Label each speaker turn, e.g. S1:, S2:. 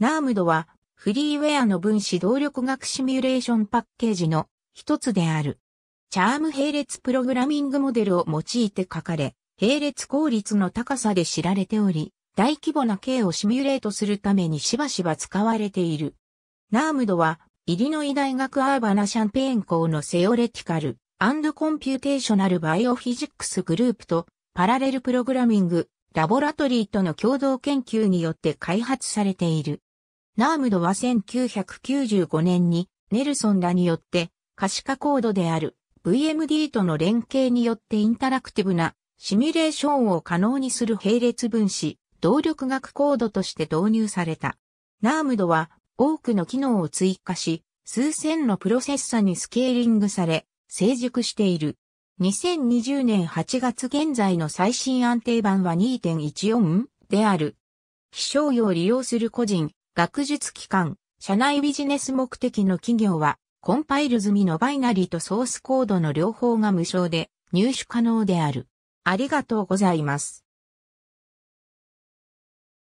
S1: ナームドはフリーウェアの分子動力学シミュレーションパッケージの一つである。チャーム並列プログラミングモデルを用いて書かれ、並列効率の高さで知られており、大規模な径をシミュレートするためにしばしば使われている。ナームドは、イリノイ大学アーバナシャンペーン校のセオレティカルアンドコンピューテーショナルバイオフィジックスグループとパラレルプログラミングラボラトリーとの共同研究によって開発されている。ナームドは1995年にネルソンらによって可視化コードである VMD との連携によってインタラクティブなシミュレーションを可能にする並列分子、動力学コードとして導入された。ナームドは多くの機能を追加し、数千のプロセッサにスケーリングされ、成熟している。2020年8月現在の最新安定版は2.14である。気象用を利用する個人、学術機関、社内ビジネス目的の企業は、コンパイル済みのバイナリーとソースコードの両方が無償で入手可能である。ありがとうございます。